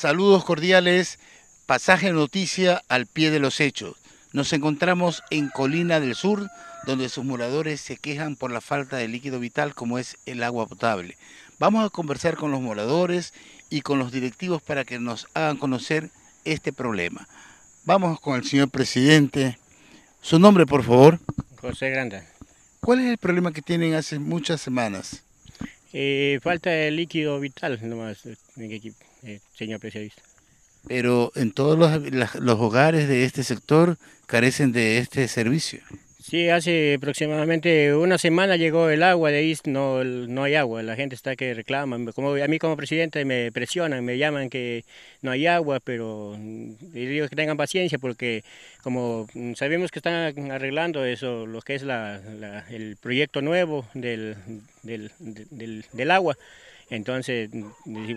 Saludos cordiales, pasaje noticia al pie de los hechos. Nos encontramos en Colina del Sur, donde sus moradores se quejan por la falta de líquido vital como es el agua potable. Vamos a conversar con los moradores y con los directivos para que nos hagan conocer este problema. Vamos con el señor presidente. Su nombre, por favor. José Granda. ¿Cuál es el problema que tienen hace muchas semanas? Eh, falta de líquido vital nomás en equipo. Eh, señor presidente. Pero en todos los, los hogares de este sector carecen de este servicio. Sí, hace aproximadamente una semana llegó el agua, de ahí no, no hay agua, la gente está que reclama. Como, a mí como presidente me presionan, me llaman que no hay agua, pero mm, digo que tengan paciencia porque como mm, sabemos que están arreglando eso, lo que es la, el proyecto nuevo del, del, del, del agua, entonces,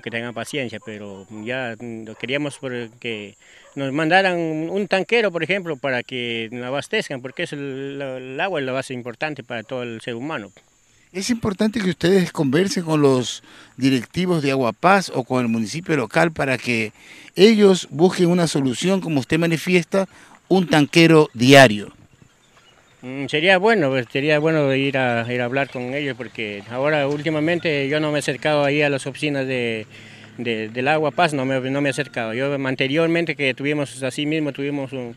que tengan paciencia, pero ya queríamos que nos mandaran un tanquero, por ejemplo, para que abastezcan, porque es el, agua es la base importante para todo el ser humano. Es importante que ustedes conversen con los directivos de Aguapaz o con el municipio local para que ellos busquen una solución, como usted manifiesta, un tanquero diario. Mm, sería bueno, pues, sería bueno ir a, ir a hablar con ellos porque ahora últimamente yo no me he acercado ahí a las oficinas del Agua Paz, no me, no me he acercado. Yo anteriormente que tuvimos, así mismo tuvimos un,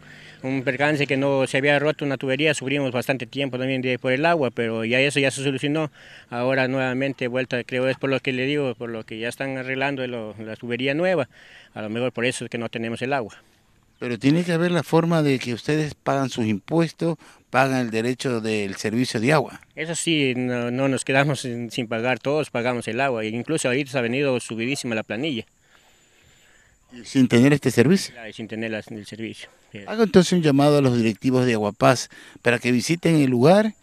percance que no se había roto una tubería, sufrimos bastante tiempo también por el agua, pero ya eso ya se solucionó. Ahora nuevamente vuelta, creo es por lo que le digo, por lo que ya están arreglando la tubería nueva, a lo mejor por eso es que no tenemos el agua. Pero tiene que haber la forma de que ustedes pagan sus impuestos, pagan el derecho del servicio de agua. Eso sí, no, nos quedamos sin, pagar, todos pagamos el agua, e incluso ahorita se ha venido subidísima la planilla. Sin tener este servicio. sin tener el servicio. Hago entonces un llamado a los directivos de Aguapaz para que visiten el lugar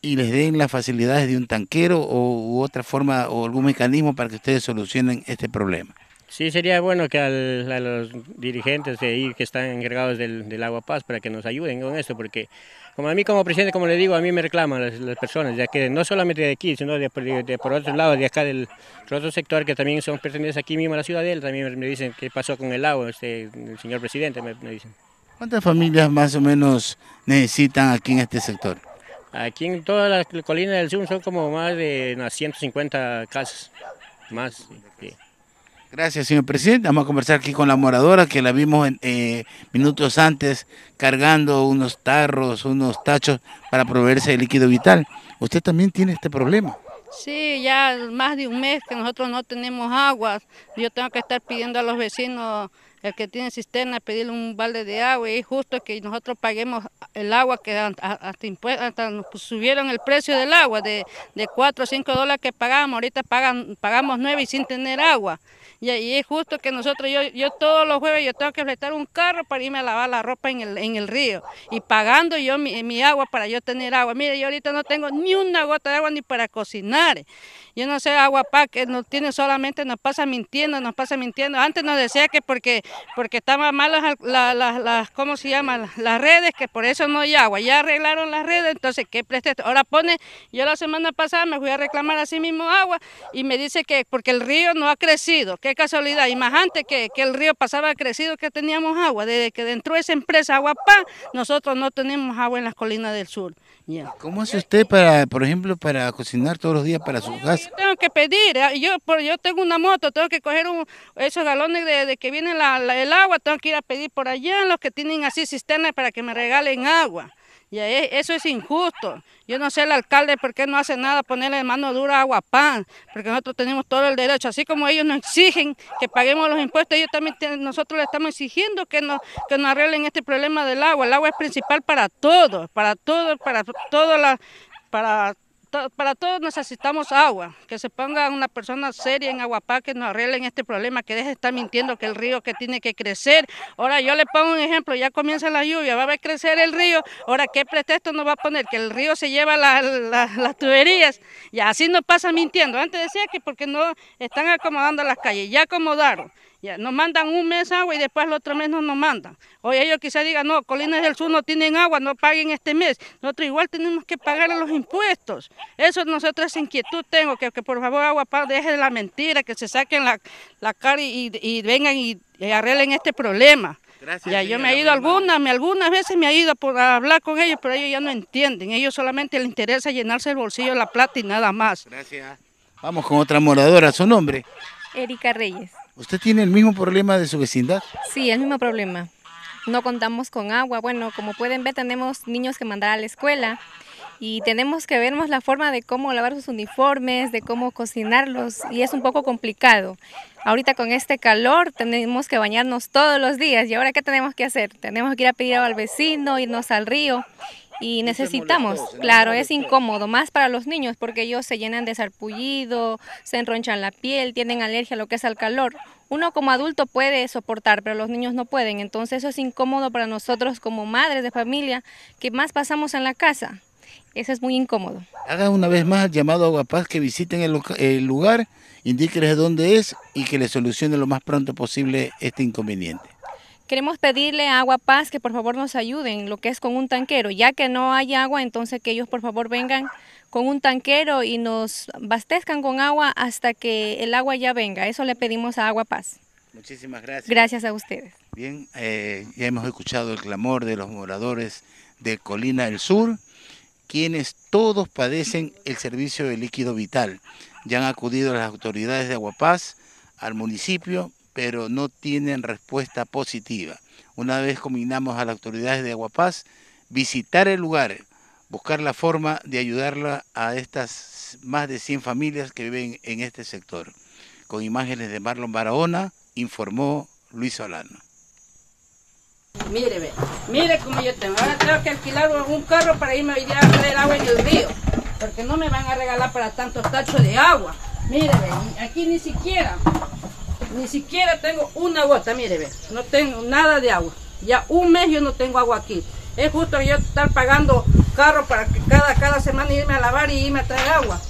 y les den las facilidades de un tanquero o u otra forma o algún mecanismo para que ustedes solucionen este problema. Sí, sería bueno que a los dirigentes de ahí que están encargados del, Agua Paz para que nos ayuden con esto, porque como a mí como presidente, como le digo, a mí me reclaman las, personas, ya que no solamente de aquí, sino de, por otro lado, de acá del otro sector, que también son pertenecientes aquí mismo a la ciudad de él, también me, dicen qué pasó con el agua, este, el señor presidente me, dicen. ¿Cuántas familias más o menos necesitan aquí en este sector? Aquí en todas las colinas del sur son como más de unas 150 casas, más. Gracias, señor presidente. Vamos a conversar aquí con la moradora que la vimos eh, minutos antes cargando unos tarros, unos tachos para proveerse de líquido vital. Usted también tiene este problema. Sí, ya más de un mes que nosotros no tenemos agua. Yo tengo que estar pidiendo a los vecinos el que tiene cisterna, pedirle un balde de agua y es justo que nosotros paguemos el agua que hasta, subieron el precio del agua de, de 4 o 5 dólares que pagábamos, ahorita pagan, pagamos 9 y sin tener agua. Y, es justo que nosotros, yo, yo todos los jueves yo tengo que fletar un carro para irme a lavar la ropa en el, en el río y pagando yo mi, mi agua para yo tener agua. Mire, yo ahorita no tengo ni una gota de agua ni para cocinar. Yo no sé, agua para que nos tiene solamente, nos pasa mintiendo, nos pasa mintiendo. Antes nos decía que porque porque estaban malas las, las, ¿cómo se llama? Las redes, que por eso no hay agua. Ya arreglaron las redes, entonces, ¿qué preste Ahora pone, yo la semana pasada me fui a reclamar así mismo agua y me dice que porque el río no ha crecido, qué casualidad. Y más antes que, el río pasaba crecido que teníamos agua, desde que dentro de esa empresa Aguapá, nosotros no tenemos agua en las colinas del sur. ¿Cómo hace usted para, por ejemplo, para cocinar todos los días para su casa? tengo que pedir, ¿eh? yo, yo tengo una moto, tengo que coger esos galones de, que vienen la el agua, tengo que ir a pedir por allá, los que tienen así cisternas para que me regalen agua. Y eso es injusto. Yo no sé el alcalde por qué no hace nada ponerle mano dura agua Pan, porque nosotros tenemos todo el derecho. Así como ellos nos exigen que paguemos los impuestos, ellos también nosotros le estamos exigiendo que nos, que nos arreglen este problema del agua. El agua es principal para todos, para todos, para todas las para para todos necesitamos agua, que se ponga una persona seria en Aguapá que nos arreglen este problema, que deje de estar mintiendo que el río que tiene que crecer. Ahora yo le pongo un ejemplo, ya comienza la lluvia, va a crecer el río, ahora qué pretexto nos va a poner, que el río se lleva las tuberías, y así nos pasa mintiendo. Antes decía que porque no están acomodando las calles, ya acomodaron. Ya, nos mandan un mes agua y después el otro mes no nos mandan. O ellos quizá digan, no, Colinas del Sur no tienen agua, no paguen este mes. Nosotros igual tenemos que pagar los impuestos. Eso nosotros es inquietud tengo, que, que por favor agua, deje la mentira, que se saquen la, la cara y, vengan y, arreglen este problema. Gracias, ya, yo me he ido algunas, me, veces me he ido a hablar con ellos, pero ellos ya no entienden. Ellos solamente les interesa llenarse el bolsillo de la plata y nada más. Gracias. Vamos con otra moradora, su nombre. Erika Reyes. ¿Usted tiene el mismo problema de su vecindad? Sí, el mismo problema. No contamos con agua. Bueno, como pueden ver, tenemos niños que mandar a la escuela y tenemos que vernos la forma de cómo lavar sus uniformes, de cómo cocinarlos y es un poco complicado. Ahorita con este calor tenemos que bañarnos todos los días y ahora qué tenemos que hacer? Tenemos que ir a pedir al vecino, irnos al río y necesitamos, claro, es incómodo, más para los niños porque ellos se llenan de sarpullido, se enronchan la piel, tienen alergia a lo que es al calor. Uno como adulto puede soportar, pero los niños no pueden, entonces eso es incómodo para nosotros como madres de familia que más pasamos en la casa. Eso es muy incómodo. Haga una vez más llamado a Aguapaz que visiten el, lugar, indíqueles dónde es y que le solucione lo más pronto posible este inconveniente. Queremos pedirle a Agua Paz que por favor nos ayuden, lo que es con un tanquero. Ya que no hay agua, entonces que ellos por favor vengan con un tanquero y nos bastezcan con agua hasta que el agua ya venga. Eso le pedimos a Agua Paz. Muchísimas gracias. Gracias a ustedes. Bien, eh, ya hemos escuchado el clamor de los moradores de Colina del Sur, quienes todos padecen el servicio de líquido vital. Ya han acudido las autoridades de Agua Paz al municipio pero no tienen respuesta positiva. Una vez combinamos a las autoridades de Aguapaz, visitar el lugar, buscar la forma de ayudarla a estas más de 100 familias que viven en este sector. Con imágenes de Marlon Barahona, informó Luis Solano. Mire, mire cómo yo tengo. Ahora tengo que alquilar algún carro para irme a ver a el agua en el río, porque no me van a regalar para tantos tachos de agua. Mire, aquí ni siquiera ni siquiera tengo una gota, mire, ve, no tengo nada de agua. Ya un mes yo no tengo agua aquí. Es justo yo estar pagando carro para que cada, cada semana irme a lavar y irme a traer agua.